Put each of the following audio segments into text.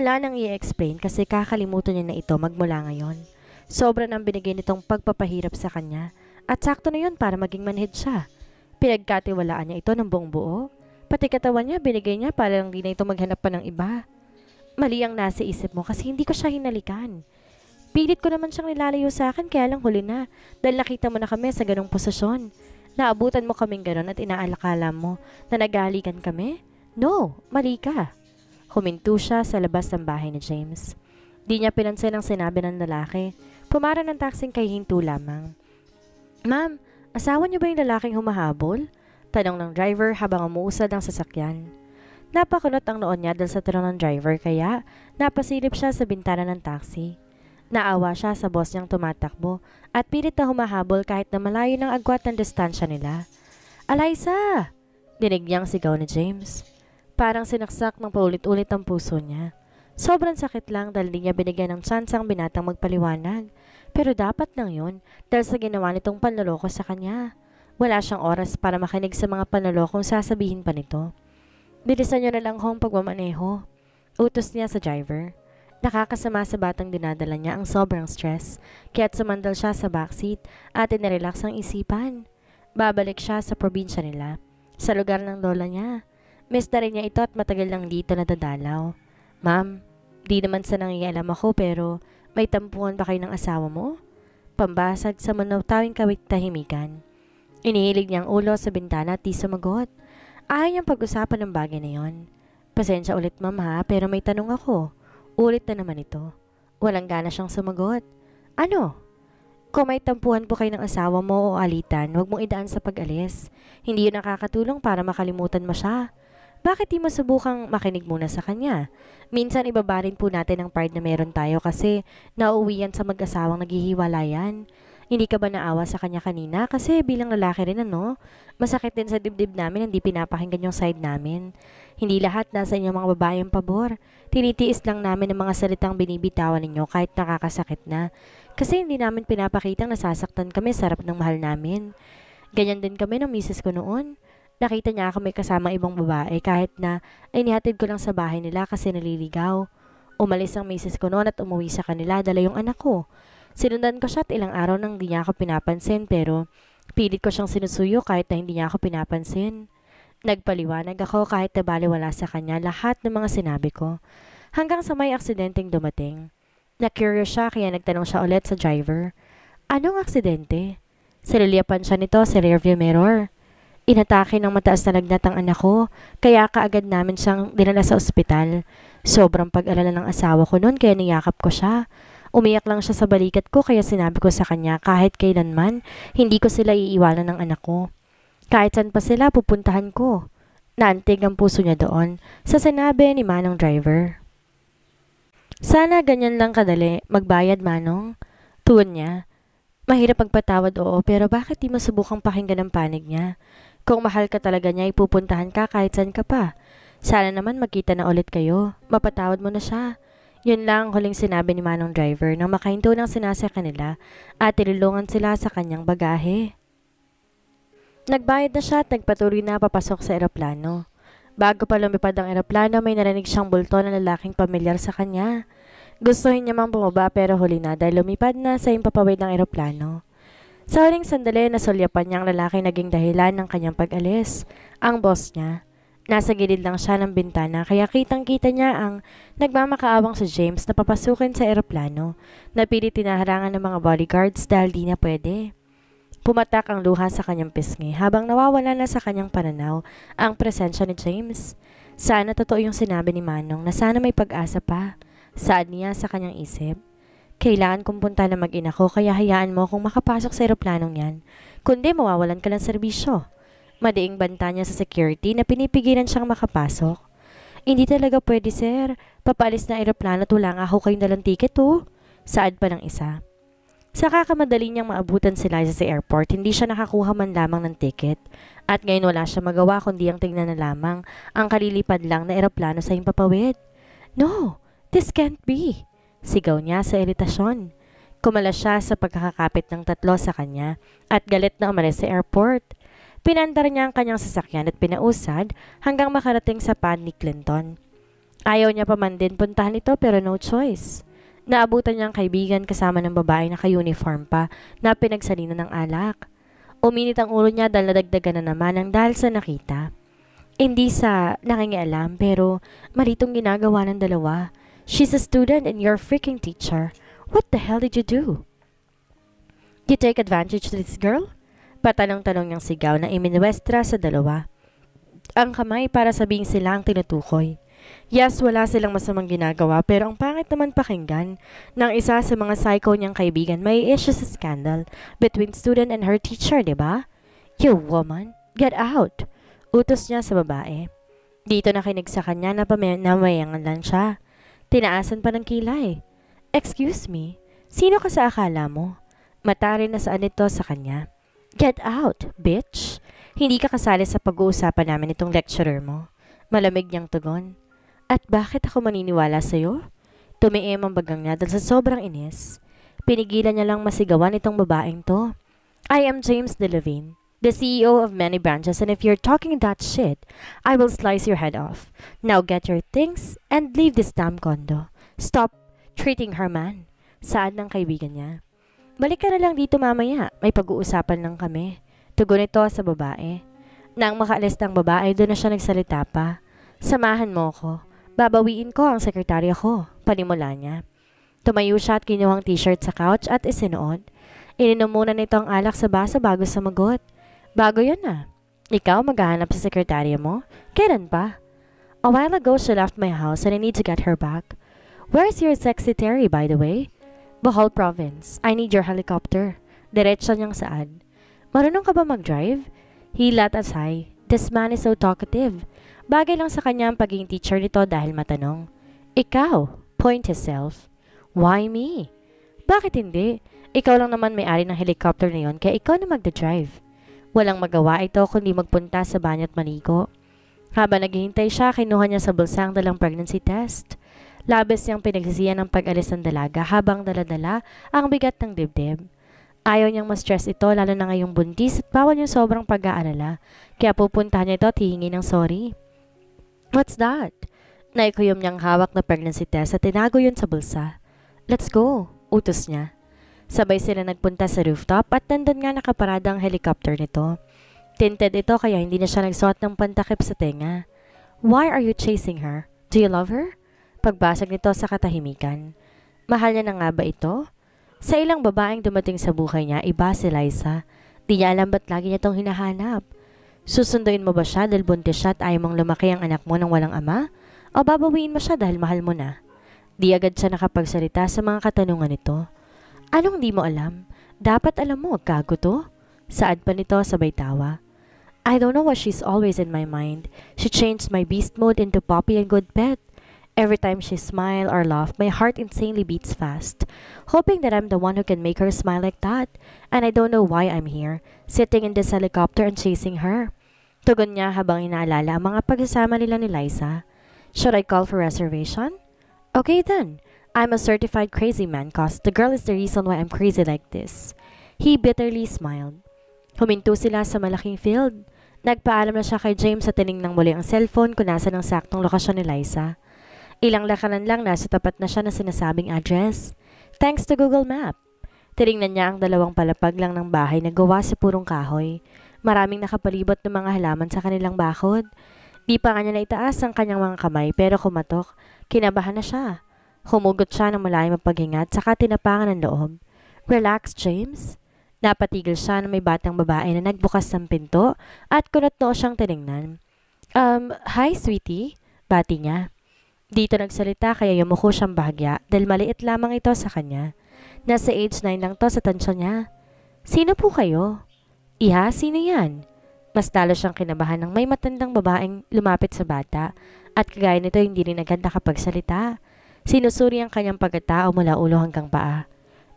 wala nang i-explain kasi kakalimutan niya na ito magmula ngayon. Sobra nang binigay nitong pagpapahirap sa kanya at sakto na yun para maging manhid siya. Pinagkatiwalaan niya ito ng buong buo. Pati katawan niya binigay niya para lang di na ito maghanap pa ng iba. Mali ang nasa isip mo kasi hindi ko siya hinalikan. Pilit ko naman siyang nilalayo sa akin kaya lang huli na dahil nakita mo na kami sa ganong posisyon. Naabutan mo kaming ganon at inaalakala mo na nagalikan kami? No, mali ka. Huminto siya sa labas ng bahay ni James. Di niya pinansin ang sinabi ng lalaki. Pumara ng taksing kay Hinto lamang. Ma'am, asawa niyo ba yung lalaking humahabol? Tanong ng driver habang umuusad ang sasakyan. Napakunot ang noon niya dahil sa tanong ng driver kaya napasilip siya sa bintana ng taxi. Naawa siya sa boss niyang tumatakbo at pilit na humahabol kahit na malayo ng agwat ng distansya nila. Alaysa! Dinig niyang sigaw ni James parang sinaksak ng paulit-ulit ang puso niya. Sobrang sakit lang dahil hindi niya binigyan ng chance ang binatang magpaliwanag. Pero dapat nang yun dahil sa ginawa nitong panloloko sa kanya. Wala siyang oras para makinig sa mga panlolokong sasabihin pa nito. Bilisan niyo na lang hong pagmamaneho. Utos niya sa driver. Nakakasama sa batang dinadala niya ang sobrang stress, kaya't sumandal siya sa backseat at inarelax ang isipan. Babalik siya sa probinsya nila, sa lugar ng lola niya. Miss na rin niya ito at matagal lang dito nadadalaw. Ma'am, di naman sa nangialam ako pero may tampuhan ba kayo ng asawa mo? Pambasag sa manawtawing kawit tahimikan. Inihilig niyang ulo sa bintana at di sumagot. Ayaw niyang pag-usapan ng bagay na yon. Pasensya ulit ma'am ha, pero may tanong ako. Ulit na naman ito. Walang gana siyang sumagot. Ano? Kung may tampuhan po kayo ng asawa mo o alitan, huwag mong idaan sa pag-alis. Hindi yun nakakatulong para makalimutan mo siya bakit di subukang makinig muna sa kanya? Minsan ibabarin po natin ang pride na meron tayo kasi nauwi yan sa mag-asawang naghihiwalayan. Hindi ka ba naawa sa kanya kanina? Kasi bilang lalaki rin ano, masakit din sa dibdib namin hindi pinapakinggan yung side namin. Hindi lahat nasa inyong mga babaeng pabor. Tinitiis lang namin ang mga salitang binibitawan ninyo kahit nakakasakit na. Kasi hindi namin pinapakitang nasasaktan kami sa harap ng mahal namin. Ganyan din kami ng misis ko noon. Nakita niya ako may kasamang ibang babae kahit na ay nihatid ko lang sa bahay nila kasi naliligaw. Umalis ang misis ko noon at umuwi sa kanila dala yung anak ko. Sinundan ko siya at ilang araw nang di niya ako pinapansin pero pilit ko siyang sinusuyo kahit na hindi niya ako pinapansin. Nagpaliwanag ako kahit na baliwala sa kanya lahat ng mga sinabi ko. Hanggang sa may aksidenteng dumating. Na-curious siya kaya nagtanong siya ulit sa driver. Anong aksidente? Sililyapan siya nito sa rearview mirror. Inatake ng mataas na lagnat ang anak ko, kaya kaagad namin siyang dinala sa ospital. Sobrang pag-alala ng asawa ko noon kaya niyakap ko siya. Umiyak lang siya sa balikat ko kaya sinabi ko sa kanya kahit kailanman, hindi ko sila iiwanan ng anak ko. Kahit saan pa sila, pupuntahan ko. Naantig ang puso niya doon sa sinabi ni Manong Driver. Sana ganyan lang kadali, magbayad Manong. Tuon niya. Mahirap pagpatawad oo, pero bakit di mo pakinggan ang panig niya? Kung mahal ka talaga niya, ipupuntahan ka kahit saan ka pa. Sana naman magkita na ulit kayo. Mapatawad mo na siya. Yun lang ang huling sinabi ni Manong Driver nang makahinto ng sinasa kanila at tilulungan sila sa kanyang bagahe. Nagbayad na siya at nagpatuloy na papasok sa eroplano. Bago pa lumipad ang eroplano, may narinig siyang bulto na lalaking pamilyar sa kanya. Gusto niya mang bumaba pero huli na dahil lumipad na sa impapawid ng eroplano. Sa huling sandali, nasulyapan niya ang lalaki naging dahilan ng kanyang pag-alis, ang boss niya. Nasa gilid lang siya ng bintana kaya kitang-kita niya ang nagmamakaawang si James na papasukin sa eroplano. na pilit tinaharangan ng mga bodyguards dahil di na pwede. Pumatak ang luha sa kanyang pisngi habang nawawala na sa kanyang pananaw ang presensya ni James. Sana totoo yung sinabi ni Manong na sana may pag-asa pa. Saan niya sa kanyang isip? Kailan kong punta na mag-ina ko kaya hayaan mo akong makapasok sa eroplanong yan. Kundi mawawalan ka ng serbisyo. Madiing banta niya sa security na pinipigilan siyang makapasok. Hindi talaga pwede sir. Papalis na eroplano at wala nga ako kayong dalang tiket oh. Saad pa ng isa. Sa kakamadali niyang maabutan si Liza sa airport, hindi siya nakakuha man lamang ng ticket. At ngayon wala siya magawa kundi ang tingnan na lamang ang kalilipad lang na eroplano sa himpapawid. No, this can't be. Sigaw niya sa iritasyon. Kumala siya sa pagkakakapit ng tatlo sa kanya at galit na umalis sa airport. Pinandar niya ang kanyang sasakyan at pinausad hanggang makarating sa pan ni Clinton. Ayaw niya pa man din puntahan ito pero no choice. Naabutan niya ang kaibigan kasama ng babae na ka-uniform pa na pinagsalina ng alak. Uminit ang ulo niya dahil nadagdagan na naman ang dahil sa nakita. Hindi sa nangingialam pero maritong ginagawa ng dalawa. She's a student and you're a freaking teacher. What the hell did you do? You take advantage of this girl? Patanong-tanong niyang sigaw na iminwestra sa dalawa. Ang kamay para sabing sila ang tinutukoy. Yes, wala silang masamang ginagawa pero ang pangit naman pakinggan ng isa sa mga psycho niyang kaibigan may issue sa scandal between student and her teacher, di ba? You woman, get out! Utos niya sa babae. Dito nakinig sa kanya na pamayangan lang siya. Tinaasan pa ng kilay. Excuse me, sino ka sa akala mo? Matari na saan ito sa kanya. Get out, bitch! Hindi ka kasali sa pag-uusapan namin itong lecturer mo. Malamig niyang tugon. At bakit ako maniniwala sa'yo? Tumiim ang bagang niya dahil sa sobrang inis. Pinigilan niya lang masigawan itong babaeng to. I am James Delavine the CEO of many branches, and if you're talking that shit, I will slice your head off. Now get your things and leave this damn condo. Stop treating her man. Saan ng kaibigan niya? Balik ka na lang dito mamaya. May pag-uusapan lang kami. Tugon ito sa babae. Nang makaalis ng babae, doon na siya nagsalita pa. Samahan mo ko. Babawiin ko ang sekretarya ko. Panimula niya. Tumayo siya at ang t-shirt sa couch at isinuod. Ininom muna nito ang alak sa basa bago sumagot. Bago yan na. Ah. Ikaw maghahanap sa sekretarya mo? Kailan pa? A while ago, she left my house and I need to get her back. Where's your secretary, by the way? Bohol Province. I need your helicopter. Diretso niyang saan? Marunong ka ba mag-drive? Hilat as high. This man is so talkative. Bagay lang sa kanya ang pagiging teacher nito dahil matanong. Ikaw, point himself. Why me? Bakit hindi? Ikaw lang naman may-ari ng helicopter na yon, kaya ikaw na magda-drive. Walang magawa ito kundi magpunta sa banyo at manigo. Habang naghihintay siya, kinuha niya sa bulsa ang dalang pregnancy test. Labis niyang pinagsisiyan ng pag-alis ng dalaga habang daladala ang bigat ng dibdib. Ayaw niyang ma-stress ito lalo na ngayong buntis at bawal yung sobrang pag-aalala. Kaya pupuntahan niya ito at hihingi ng sorry. What's that? Naikuyom niyang hawak na pregnancy test at tinago yun sa bulsa. Let's go, utos niya. Sabay sila nagpunta sa rooftop at nandun nga nakaparada ang helicopter nito. Tinted ito kaya hindi na siya nagsuot ng pantakip sa tenga. Why are you chasing her? Do you love her? Pagbasag nito sa katahimikan. Mahal niya na nga ba ito? Sa ilang babaeng dumating sa buhay niya, iba si Liza. Di niya alam ba't lagi niya itong hinahanap. Susunduin mo ba siya dahil buntis siya at ayaw mong lumaki ang anak mo nang walang ama? O babawiin mo siya dahil mahal mo na? Di agad siya nakapagsalita sa mga katanungan nito. Anong di mo alam? Dapat alam mo, gago to. Saad pa nito sabay tawa. I don't know why she's always in my mind. She changed my beast mode into puppy and Good Pet. Every time she smile or laugh, my heart insanely beats fast, hoping that I'm the one who can make her smile like that. And I don't know why I'm here, sitting in this helicopter and chasing her. Tugon niya habang inaalala ang mga pagsasama nila ni Liza. Should I call for reservation? Okay then. I'm a certified crazy man cause the girl is the reason why I'm crazy like this. He bitterly smiled. Huminto sila sa malaking field. Nagpaalam na siya kay James sa tiningnan muli ang cellphone kung nasa ng saktong lokasyon ni Liza. Ilang lakaran lang nasa tapat na siya ng sinasabing address. Thanks to Google Map. Tiningnan niya ang dalawang palapag lang ng bahay na gawa sa purong kahoy. Maraming nakapalibot ng mga halaman sa kanilang bakod. Di pa nga niya naitaas ang kanyang mga kamay pero kumatok. Kinabahan na siya. Humugot siya ng malayang mapaghingat saka tinapangan ng loob. Relax, James. Napatigil siya ng may batang babae na nagbukas ng pinto at kunot-noo siyang tinignan. Um, hi, sweetie. Bati niya. Dito nagsalita kaya yumuko siyang bahagya dahil maliit lamang ito sa kanya. Nasa age 9 lang to sa tansya niya. Sino po kayo? Iha, sino yan? Mas lalo siyang kinabahan ng may matandang babaeng lumapit sa bata at kagaya nito hindi rin agad nakapagsalita. Sinusuri ang kanyang pagkatao mula ulo hanggang paa.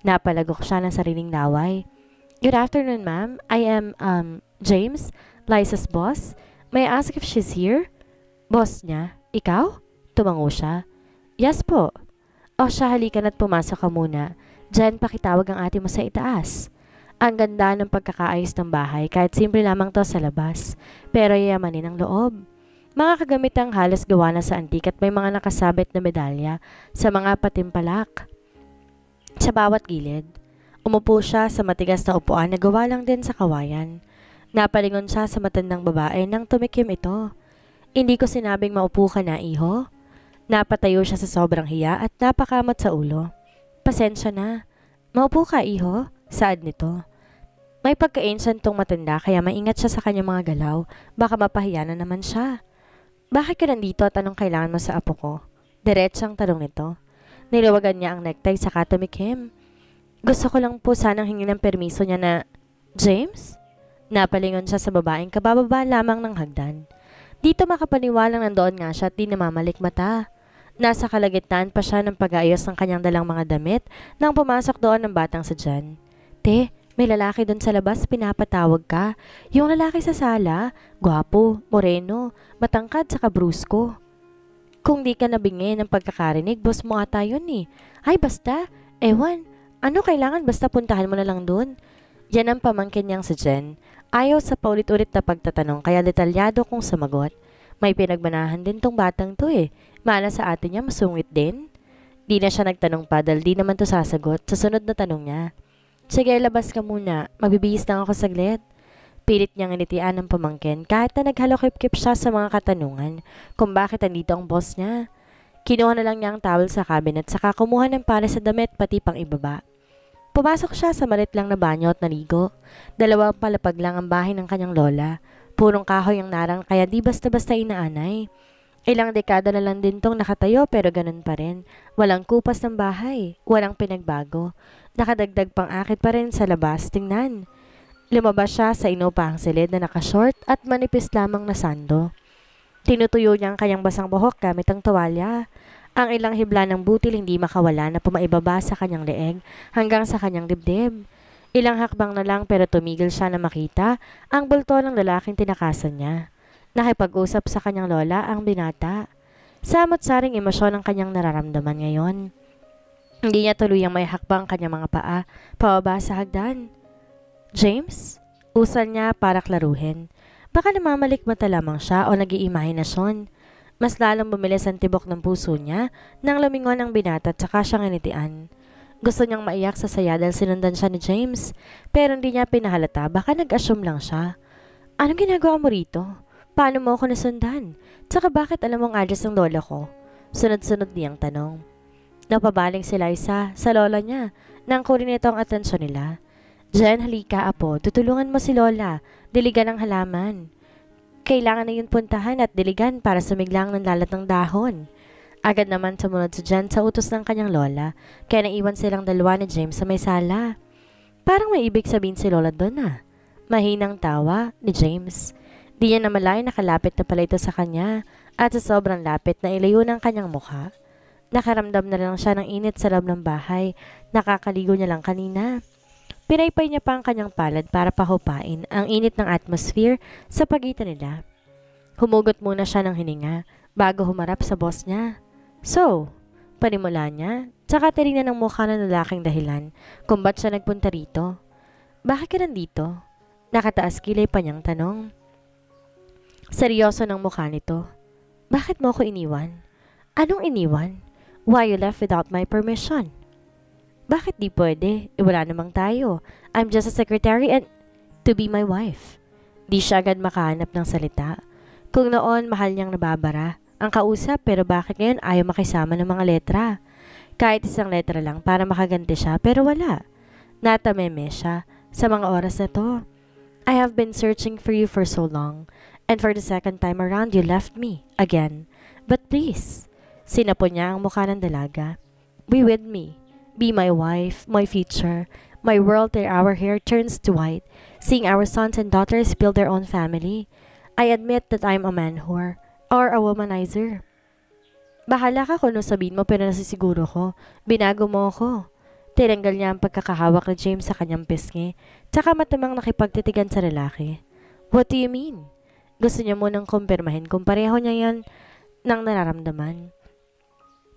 Napalagok siya ng sariling laway. Good afternoon, ma'am. I am, um, James, Liza's boss. May I ask if she's here? Boss niya? Ikaw? Tumango siya. Yes po. O siya, halika na't pumasok ka muna. Diyan, pakitawag ang ate mo sa itaas. Ang ganda ng pagkakaayos ng bahay kahit simple lamang to sa labas. Pero yayamanin ang loob mga ang halos gawa na sa antik at may mga nakasabit na medalya sa mga patimpalak. Sa bawat gilid, umupo siya sa matigas na upuan na gawa lang din sa kawayan. Napalingon siya sa matandang babae nang tumikim ito. Hindi ko sinabing maupo ka na, iho. Napatayo siya sa sobrang hiya at napakamot sa ulo. Pasensya na. Maupo ka, iho. Saad nito. May pagka-ancient tong matanda kaya maingat siya sa kanyang mga galaw. Baka mapahiya na naman siya. Bakit ka nandito at anong kailangan mo sa apo ko? Diretsang tanong nito. Niluwagan niya ang necktie sa katamikim. Gusto ko lang po sanang hingin ng permiso niya na, James? Napalingon siya sa babaeng kabababa lamang ng hagdan. Dito makapaniwalang nandoon nga siya at di namamalik mata. Nasa kalagitnaan pa siya ng pag-aayos ng kanyang dalang mga damit nang pumasok doon ng batang sadyan. Te, may lalaki doon sa labas, pinapatawag ka. Yung lalaki sa sala, gwapo, moreno, matangkad sa kabrusko. Kung di ka nabingi ng pagkakarinig, boss mo ata yun eh. Ay basta, ewan, ano kailangan basta puntahan mo na lang doon? Yan ang pamangkin niyang si Jen. Ayaw sa paulit-ulit na pagtatanong kaya detalyado kong samagot. May pinagmanahan din tong batang to eh. Mana sa atin niya masungit din. Di na siya nagtanong pa dahil di naman to sasagot sa sunod na tanong niya. Sige, labas ka muna. Magbibihis lang ako saglit. Pilit niyang initian ng pamangkin kahit na naghalokip-kip siya sa mga katanungan kung bakit andito ang boss niya. Kinuha na lang niya ang towel sa cabinet saka kumuha ng para sa damit pati pang ibaba. Pumasok siya sa malit lang na banyo at naligo. Dalawang palapag lang ang bahay ng kanyang lola. Purong kahoy ang narang kaya di basta-basta inaanay. Ilang dekada na lang din tong nakatayo pero ganun pa rin. Walang kupas ng bahay, walang pinagbago. Nakadagdag pang akit pa rin sa labas, tingnan. Lumabas siya sa inupahang silid na nakashort at manipis lamang na sando. Tinutuyo niya ang kanyang basang buhok gamit ang tuwalya. Ang ilang hibla ng butil hindi makawala na pumaibaba sa kanyang leeg hanggang sa kanyang dibdib. Ilang hakbang na lang pero tumigil siya na makita ang bulto ng lalaking tinakasan niya. Nakipag-usap sa kanyang lola ang binata. Samot-saring emosyon ang kanyang nararamdaman ngayon. Hindi niya tuluyang may hakbang kanyang mga paa, pababa sa hagdan. James, usan niya para klaruhin. Baka namamalikmata lamang siya o nag-iimahinasyon. Mas lalong bumilis ang tibok ng puso niya nang lumingon ang binata at saka siyang initian. Gusto niyang maiyak sa saya dahil sinundan siya ni James, pero hindi niya pinahalata, baka nag-assume lang siya. Anong ginagawa mo rito? Paano mo ako nasundan? Tsaka bakit alam mong address ng lola ko? Sunod-sunod niyang tanong. Napabaling si Liza sa lola niya nang kunin nito ang atensyon nila. Jen, halika apo, tutulungan mo si lola, diligan ang halaman. Kailangan na yun puntahan at diligan para sumiglang ng lalat ng dahon. Agad naman sumunod si Jen sa utos ng kanyang lola, kaya naiwan silang dalawa ni James sa may sala. Parang may ibig sabihin si lola doon ah. Mahinang tawa ni James. Di niya namalay na kalapit na pala ito sa kanya at sa sobrang lapit na ilayo ng kanyang mukha. Nakaramdam na lang siya ng init sa loob ng bahay. Nakakaligo niya lang kanina. Pinaypay niya pa ang kanyang palad para pahupain ang init ng atmosphere sa pagitan nila. Humugot muna siya ng hininga bago humarap sa boss niya. So, panimula niya, tsaka tinignan ng mukha ng lalaking dahilan kung ba't siya nagpunta rito. Bakit ka nandito? Nakataas kilay pa niyang tanong. Seryoso ng mukha nito. Bakit mo ako iniwan? Anong iniwan? Why you left without my permission? Bakit di pwede? E wala namang tayo. I'm just a secretary and to be my wife. Di siya agad makahanap ng salita. Kung noon, mahal niyang nababara. Ang kausap pero bakit ngayon ayaw makisama ng mga letra? Kahit isang letra lang para makaganti siya pero wala. Natameme siya sa mga oras na to. I have been searching for you for so long. And for the second time around, you left me again. But please, sinapo niya ang mukha ng dalaga. Be with me. Be my wife, my future, my world till our hair turns to white, seeing our sons and daughters build their own family. I admit that I'm a man whore or a womanizer. Bahala ka kung ano sabihin mo pero nasisiguro ko, binago mo ako. Tinanggal niya ang pagkakahawak ni James sa kanyang pisngi, tsaka matamang nakipagtitigan sa lalaki. What do you mean? gusto niya munang kumpirmahin kung pareho niya yan ng nararamdaman.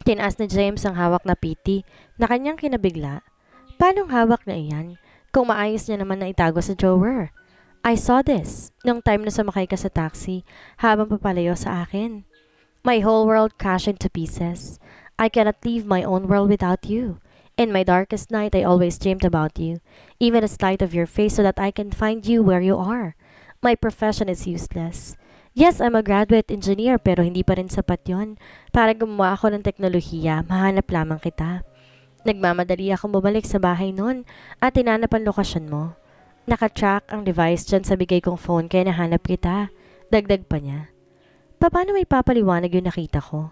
Tinaas ni James ang hawak na piti na kanyang kinabigla. Paanong hawak na iyan kung maayos niya naman na itago sa drawer? I saw this nung time na sumakay ka sa taxi habang papalayo sa akin. My whole world crashed into pieces. I cannot leave my own world without you. In my darkest night, I always dreamed about you, even a sight of your face so that I can find you where you are my profession is useless. Yes, I'm a graduate engineer pero hindi pa rin sapat yon. Para gumawa ako ng teknolohiya, mahanap lamang kita. Nagmamadali akong bumalik sa bahay noon at tinanap ang lokasyon mo. Nakatrack ang device dyan sa bigay kong phone kaya nahanap kita. Dagdag pa niya. Paano may papaliwanag yung nakita ko?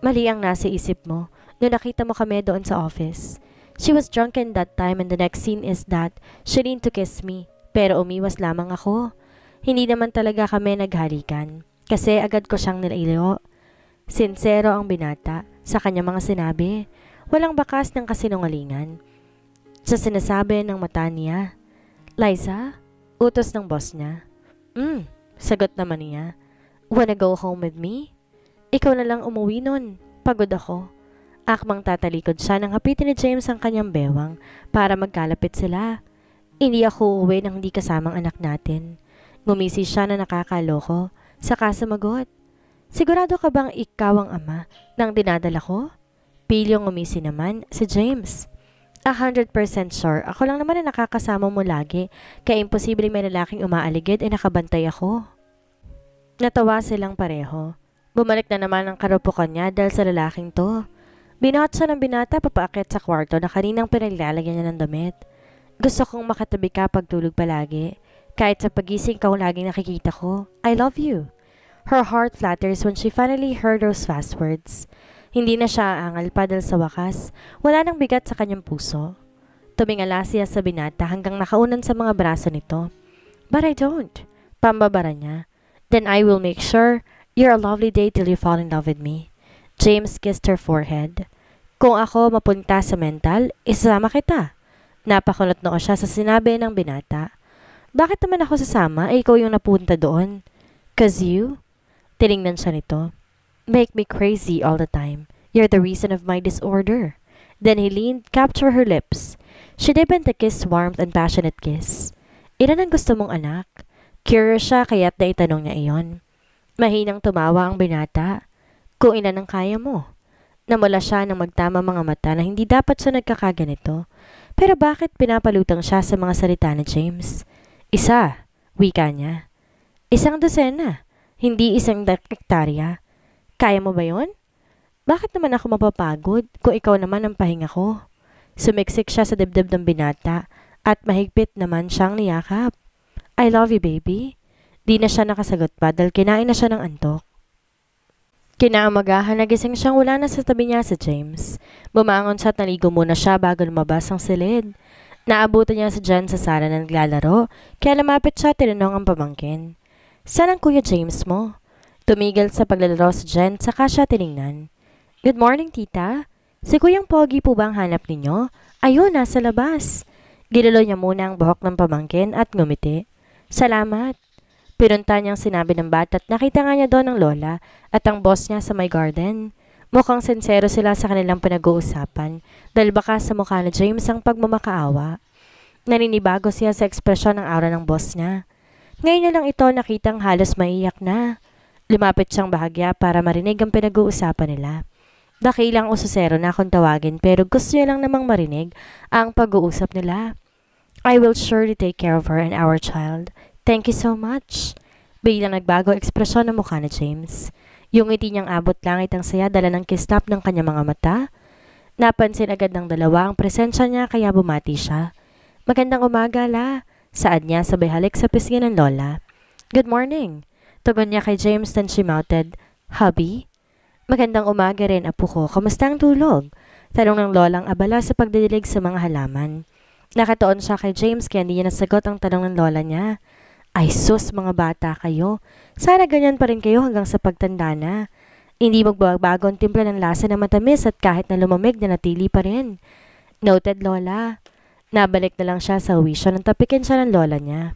Mali ang nasa isip mo nung nakita mo kami doon sa office. She was drunken that time and the next scene is that she leaned to kiss me pero umiwas lamang ako. Hindi naman talaga kami naghalikan. Kasi agad ko siyang nilayo. Sinsero ang binata sa kanya mga sinabi. Walang bakas ng kasinungalingan. Sa sinasabi ng mata niya, Liza, utos ng boss niya. Hmm, sagot naman niya. Wanna go home with me? Ikaw na lang umuwi nun. Pagod ako. Akmang tatalikod siya nang hapitin ni James ang kanyang bewang para magkalapit sila. Hindi ako uwi nang hindi kasamang anak natin. Ngumisi siya na nakakaloko, sa kasamagot. Sigurado ka bang ikaw ang ama ng dinadala ko? Pilyong ngumisi naman si James. A hundred percent sure, ako lang naman ang nakakasama mo lagi, kaya imposible may lalaking umaaligid ay nakabantay ako. Natawa silang pareho. Bumalik na naman ang karupukan niya dahil sa lalaking to. Binuhat siya ng binata papaakit sa kwarto na kaninang pinaglalagyan niya ng damit. Gusto kong makatabi ka pagtulog palagi. Kahit sa pagising ka laging nakikita ko, I love you. Her heart flutters when she finally heard those fast words. Hindi na siya aangal pa dahil sa wakas, wala nang bigat sa kanyang puso. Tumingala siya sa binata hanggang nakaunan sa mga braso nito. But I don't. Pambabara niya. Then I will make sure you're a lovely day till you fall in love with me. James kissed her forehead. Kung ako mapunta sa mental, isasama kita. Napakunot noo siya sa sinabi ng binata. Bakit naman ako sasama? Eh, ikaw yung napunta doon. Cause you? Tinignan siya nito. Make me crazy all the time. You're the reason of my disorder. Then he leaned, captured her lips. She deepened the kiss, warmth and passionate kiss. Ilan ang gusto mong anak? Curious siya kaya't naitanong niya iyon. Mahinang tumawa ang binata. Kung ilan ang kaya mo? Namula siya ng magtama mga mata na hindi dapat siya nagkakaganito. Pero bakit pinapalutang siya sa mga salita ni James? Isa, wika niya. Isang dosena, hindi isang dektarya. Kaya mo ba yon? Bakit naman ako mapapagod kung ikaw naman ang pahinga ko? Sumiksik siya sa dibdib ng binata at mahigpit naman siyang niyakap. I love you, baby. Di na siya nakasagot pa dahil kinain na siya ng antok. Kinaamagahan, nagising siyang wala na sa tabi niya si James. Bumangon siya at naligo muna siya bago lumabas ang silid. Naabutan niya si Jen sa sala na naglalaro, kaya lumapit siya tinanong ang pamangkin. Saan ang Kuya James mo? Tumigil sa paglalaro si Jen, saka siya tiningnan. Good morning, tita. Si Kuyang Pogi po bang hanap ninyo? Ayun, nasa labas. Gilalo niya muna ang buhok ng pamangkin at ngumiti. Salamat. Pirunta niyang sinabi ng bata at nakita nga niya doon ang lola at ang boss niya sa my garden. Mukhang sensero sila sa kanilang pinag-uusapan dahil baka sa mukha ni James ang pagmamakaawa. Naninibago siya sa ekspresyon ng aura ng boss niya. Ngayon na lang ito nakitang halos maiyak na. Lumapit siyang bahagya para marinig ang pinag-uusapan nila. Dakilang ususero na akong tawagin pero gusto niya lang namang marinig ang pag-uusap nila. I will surely take care of her and our child. Thank you so much. Biglang nagbago ekspresyon ng mukha ni James. Yung ngiti niyang abot langit ang saya dala ng kistap ng kanyang mga mata. Napansin agad ng dalawa ang presensya niya kaya bumati siya. Magandang umaga, la. Saad niya sabay halik sa pisngi ng lola. Good morning. Tugon niya kay James then she mounted. Hubby? Magandang umaga rin, apo ko. Kamusta ang tulog? Tanong ng lolang abala sa pagdidilig sa mga halaman. Nakatuon siya kay James kaya hindi niya nasagot ang tanong ng lola niya. Ay sus, mga bata kayo. Sana ganyan pa rin kayo hanggang sa pagtanda na. Hindi magbabago ang timpla ng lasa na matamis at kahit na lumamig na natili pa rin. Noted, Lola. Nabalik na lang siya sa wisyo nang tapikin siya ng lola niya.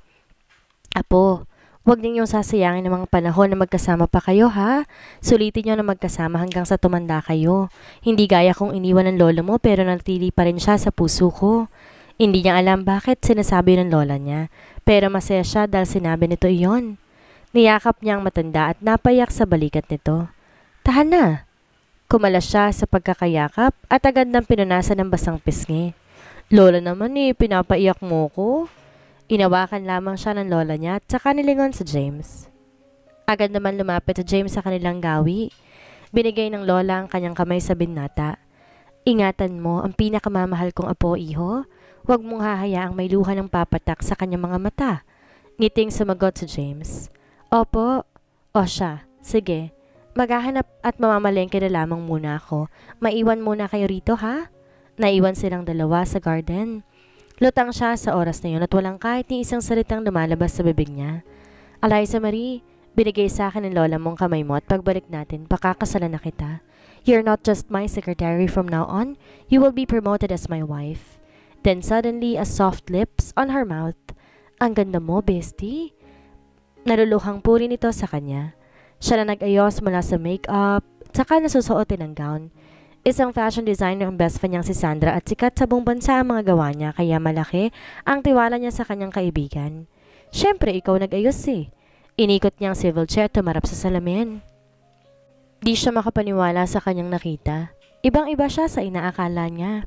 Apo, huwag ninyong sasayangin ng mga panahon na magkasama pa kayo ha. Sulitin niyo na magkasama hanggang sa tumanda kayo. Hindi gaya kong iniwan ng lolo mo pero natili pa rin siya sa puso ko. Hindi niya alam bakit sinasabi ng lola niya. Pero masaya siya dahil sinabi nito iyon. Niyakap niya ang matanda at napayak sa balikat nito. Tahan na! Kumalas siya sa pagkakayakap at agad nang pinunasan ng basang pisngi. Lola naman eh, pinapaiyak mo ko. Inawakan lamang siya ng lola niya at saka nilingon sa James. Agad naman lumapit sa James sa kanilang gawi. Binigay ng lola ang kanyang kamay sa binata. Ingatan mo ang pinakamamahal kong apo, iho. Huwag mong hahayaang may luha ng papatak sa kanyang mga mata. Ngiting sumagot si James. Opo. O siya. Sige. Maghahanap at mamamalengke na lamang muna ako. Maiwan muna kayo rito ha? Naiwan silang dalawa sa garden. Lutang siya sa oras na yun at walang kahit ni isang salitang lumalabas sa bibig niya. Eliza Marie, binigay sa akin ng lola mong kamay mo at pagbalik natin, pakakasala na kita. You're not just my secretary from now on, you will be promoted as my wife. Then suddenly a soft lips on her mouth. Ang ganda mo, bestie. Naluluhang puri nito sa kanya. Siya na nag-ayos mula sa makeup, tsaka nasusuotin ang gown. Isang fashion designer ang best friend niyang si Sandra at sikat sa buong bansa ang mga gawa niya kaya malaki ang tiwala niya sa kanyang kaibigan. Siyempre, ikaw nag-ayos eh. Inikot niyang civil chair tumarap sa salamin. Di siya makapaniwala sa kanyang nakita. Ibang-iba siya sa inaakala niya.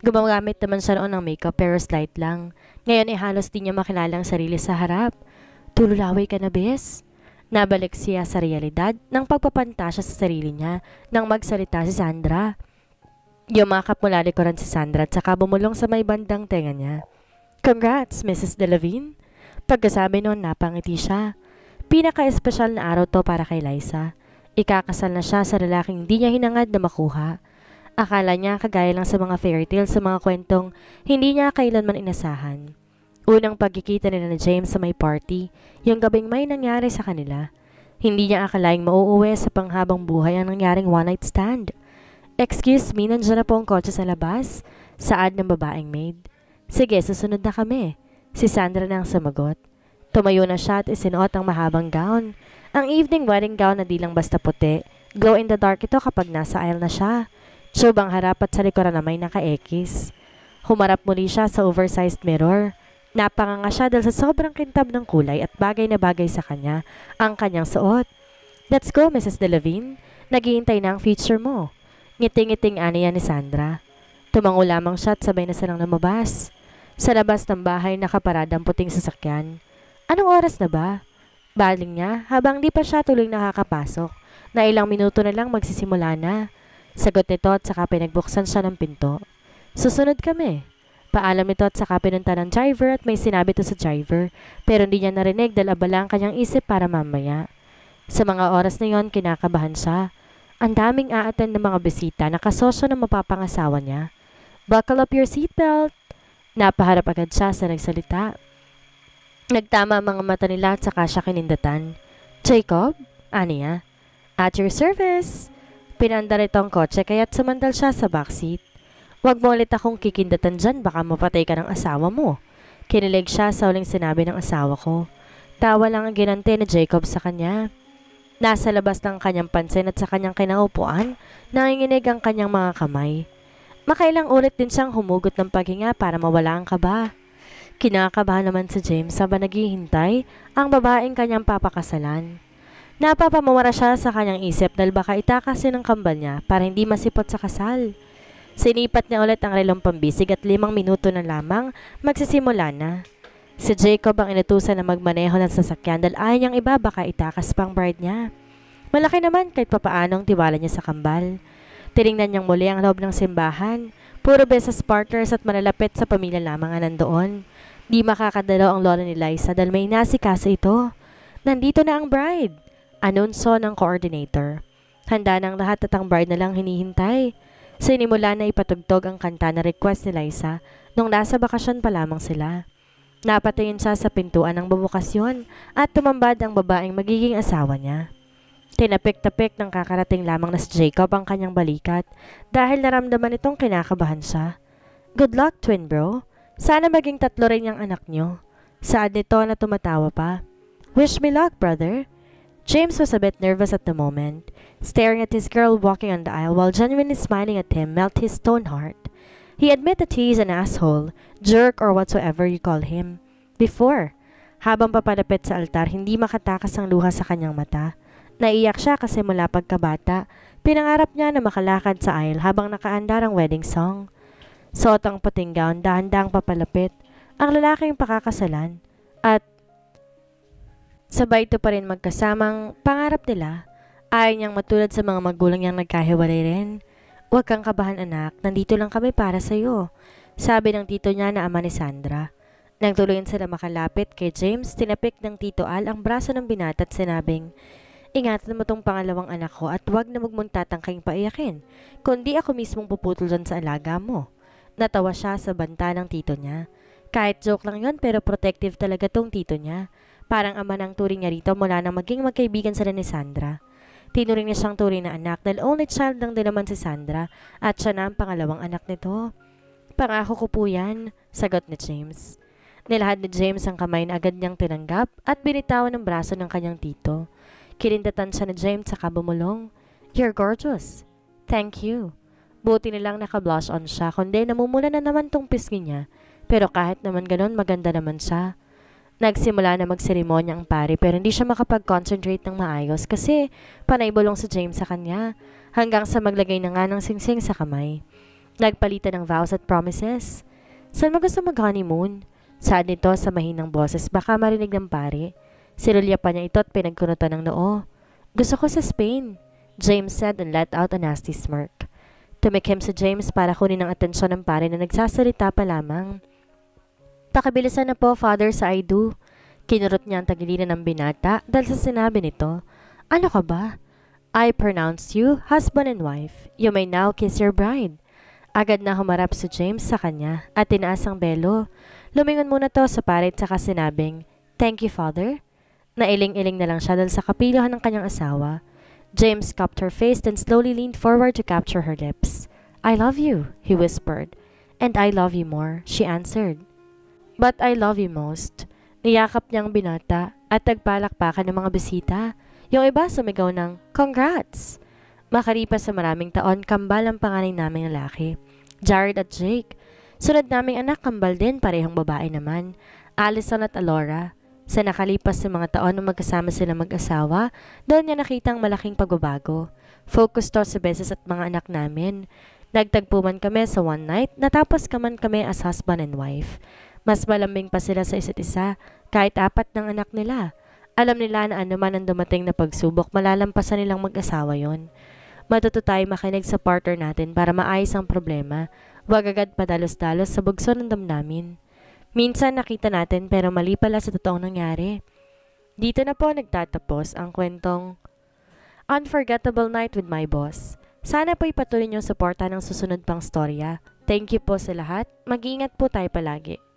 Gumagamit naman siya noon ng makeup pero slight lang. Ngayon ay eh, halos di niya makilala ang sarili sa harap. Tululaway ka na, bes. Nabalik siya sa realidad nang pagpapantasya sa sarili niya nang magsalita si Sandra. Yumakap mula likuran si Sandra at saka bumulong sa may bandang tenga niya. Congrats, Mrs. Delavine. Pagkasabi noon, napangiti siya. Pinaka-espesyal na araw to para kay Liza. Ikakasal na siya sa lalaking hindi niya hinangad na makuha. Akala niya kagaya lang sa mga fairy tales sa mga kwentong hindi niya kailanman inasahan. Unang pagkikita nila na James sa may party, yung gabing may nangyari sa kanila. Hindi niya akalaing mauuwi sa panghabang buhay ang nangyaring one-night stand. Excuse me, nandiyan na po ang kotse sa labas, saad ng babaeng maid. Sige, susunod na kami. Si Sandra na ang sumagot. Tumayo na siya at isinuot ang mahabang gown. Ang evening wedding gown na di lang basta puti. Glow in the dark ito kapag nasa aisle na siya. Tsubang harap at sa likuran na may naka-X. Humarap muli siya sa oversized mirror. Napanganga siya dahil sa sobrang kintab ng kulay at bagay na bagay sa kanya ang kanyang suot. Let's go, Mrs. Delavine. Naghihintay na ang future mo. Ngiting-ngiting aniya ni Sandra. Tumango lamang siya at sabay na silang lumabas. Sa labas ng bahay nakaparada ang puting sasakyan. Anong oras na ba? Baling niya habang di pa siya tuloy nakakapasok na ilang minuto na lang magsisimula na. Sagot nito at saka pinagbuksan siya ng pinto. Susunod kami. Paalam ito at saka pinunta ng driver at may sinabi to sa driver pero hindi niya narinig dahil abala ang kanyang isip para mamaya. Sa mga oras na yon, kinakabahan siya. Ang daming aaten ng mga bisita na kasosyo ng mapapangasawa niya. Buckle up your seatbelt! Napaharap agad siya sa nagsalita. Nagtama ang mga mata nila at saka siya kinindatan. Jacob? Ano niya? At your service! Pinandar itong kotse kaya't sumandal siya sa backseat. Huwag mo ulit akong kikindatan dyan, baka mapatay ka ng asawa mo. Kinilig siya sa uling sinabi ng asawa ko. Tawa lang ang ginante ni Jacob sa kanya. Nasa labas ng kanyang pansin at sa kanyang kinaupuan, nanginginig ang kanyang mga kamay. Makailang ulit din siyang humugot ng paghinga para mawala ang kaba. Kinakabahan naman si James sa naghihintay ang babaeng kanyang papakasalan. Napapamawara siya sa kanyang isip dahil baka itakasin ng kambal niya para hindi masipot sa kasal. Sinipat niya ulit ang relong pambisig at limang minuto na lamang magsisimula na. Si Jacob ang inutusan na magmaneho ng sasakyan dahil ayaw niyang iba baka itakas pang bride niya. Malaki naman kahit ang tiwala niya sa kambal. Tiningnan niyang muli ang loob ng simbahan. Puro beses partners at malalapit sa pamilya lamang ang nandoon. Di makakadalo ang lola ni Liza dahil may nasikasa ito. Nandito na ang bride. Anunso ng coordinator. Handa ng lahat at ang bar na lang hinihintay. Sinimula na ipatugtog ang kanta na request ni Liza nung nasa bakasyon pa lamang sila. Napatayin siya sa pintuan ng bubukasyon at tumambad ang babaeng magiging asawa niya. Tinapik-tapik ng kakarating lamang na si Jacob ang kanyang balikat dahil naramdaman itong kinakabahan siya. Good luck, twin bro. Sana maging tatlo rin yung anak niyo. Saad nito na tumatawa pa. Wish me luck, brother. James was a bit nervous at the moment, staring at his girl walking on the aisle while genuinely smiling at him melt his stone heart. He admitted that he is an asshole, jerk or whatsoever you call him. Before, habang papalapit sa altar, hindi makatakas ang luha sa kanyang mata. Naiyak siya kasi mula pagkabata, pinangarap niya na makalakad sa aisle habang nakaandar ang wedding song. Suot ang puting gown, dahan-dahang papalapit, ang lalaking pakakasalan, at Sabay ito pa rin magkasamang pangarap nila. Ayaw niyang matulad sa mga magulang niyang nagkahiwalay rin. Huwag kang kabahan anak, nandito lang kami para sa'yo. Sabi ng tito niya na ama ni Sandra. Nang tuluyan sila makalapit kay James, tinapik ng tito Al ang braso ng binata at sinabing, Ingatan mo tong pangalawang anak ko at huwag na magmuntatangkang paiyakin, kundi ako mismong puputol dyan sa alaga mo. Natawa siya sa banta ng tito niya. Kahit joke lang yon pero protective talaga tong tito niya. Parang ama ng turing niya rito mula nang maging magkaibigan sila ni Sandra. Tinuring niya siyang turing na anak dahil only child ng dilaman si Sandra at siya na ang pangalawang anak nito. Pangako ko po yan, sagot ni James. Nilahad ni James ang kamay na agad niyang tinanggap at binitawan ng braso ng kanyang tito. Kilindatan siya ni James sa kabumulong. You're gorgeous. Thank you. Buti nilang naka-blush on siya, kundi namumula na naman tong pisngi niya. Pero kahit naman ganon, maganda naman siya. Nagsimula na magseremonya ang pare pero hindi siya makapag-concentrate ng maayos kasi panay bulong si James sa kanya hanggang sa maglagay na nga ng singsing sa kamay. Nagpalitan ng vows at promises. Saan mo gusto mag-honeymoon? Saan nito sa mahinang boses baka marinig ng pare? Sirulya pa niya ito at pinagkunutan ng noo. Gusto ko sa Spain, James said and let out a nasty smirk. Tumikim si James para kunin ang atensyon ng pare na nagsasalita pa lamang. Pakibilisan na po, Father, sa I do. Kinurot niya ang tagiliran ng binata dahil sa sinabi nito. Ano ka ba? I pronounce you husband and wife. You may now kiss your bride. Agad na humarap si James sa kanya at tinaas ang belo. Lumingon muna to sa parit saka sinabing, Thank you, Father. Nailing-iling na lang siya dahil sa kapiluhan ng kanyang asawa. James cupped her face then slowly leaned forward to capture her lips. I love you, he whispered. And I love you more, she answered. But I love you most. Niyakap niyang binata at tagpalakpakan ng mga bisita. Yung iba sumigaw ng congrats. Makaripas sa maraming taon, kambal ang panganay naming lalaki. Jared at Jake. Sunod naming anak, kambal din, parehong babae naman. Allison at Alora. Sa nakalipas ng mga taon nung magkasama sila mag-asawa, doon niya nakitang malaking pagbabago. Focus to sa beses at mga anak namin. Nagtagpuman kami sa one night, natapos kaman kami as husband and wife. Mas malambing pa sila sa isa't isa, kahit apat ng anak nila. Alam nila na anuman ang dumating na pagsubok, malalampasan nilang mag-asawa yon. Matuto tayo makinig sa partner natin para maayos ang problema. Huwag agad padalos-dalos sa bugso ng damdamin. Minsan nakita natin pero mali pala sa totoong nangyari. Dito na po nagtatapos ang kwentong Unforgettable Night with My Boss. Sana po ipatuloy niyong suporta ng susunod pang storya. Thank you po sa lahat. Mag-iingat po tayo palagi.